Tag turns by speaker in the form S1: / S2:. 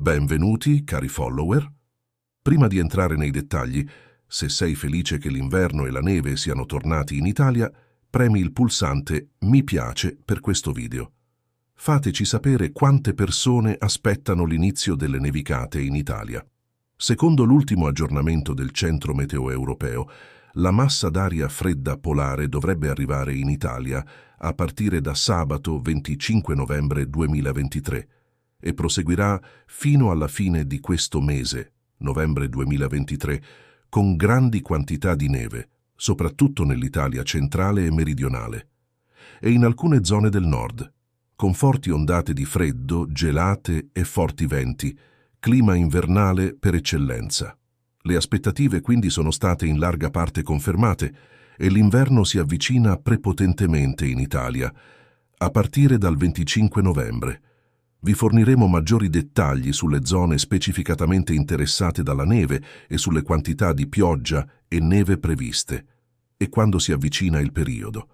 S1: Benvenuti, cari follower. Prima di entrare nei dettagli, se sei felice che l'inverno e la neve siano tornati in Italia, premi il pulsante Mi piace per questo video. Fateci sapere quante persone aspettano l'inizio delle nevicate in Italia. Secondo l'ultimo aggiornamento del Centro Meteo Europeo, la massa d'aria fredda polare dovrebbe arrivare in Italia a partire da sabato 25 novembre 2023 e proseguirà fino alla fine di questo mese, novembre 2023, con grandi quantità di neve, soprattutto nell'Italia centrale e meridionale, e in alcune zone del nord, con forti ondate di freddo, gelate e forti venti, clima invernale per eccellenza. Le aspettative quindi sono state in larga parte confermate e l'inverno si avvicina prepotentemente in Italia, a partire dal 25 novembre, vi forniremo maggiori dettagli sulle zone specificatamente interessate dalla neve e sulle quantità di pioggia e neve previste e quando si avvicina il periodo.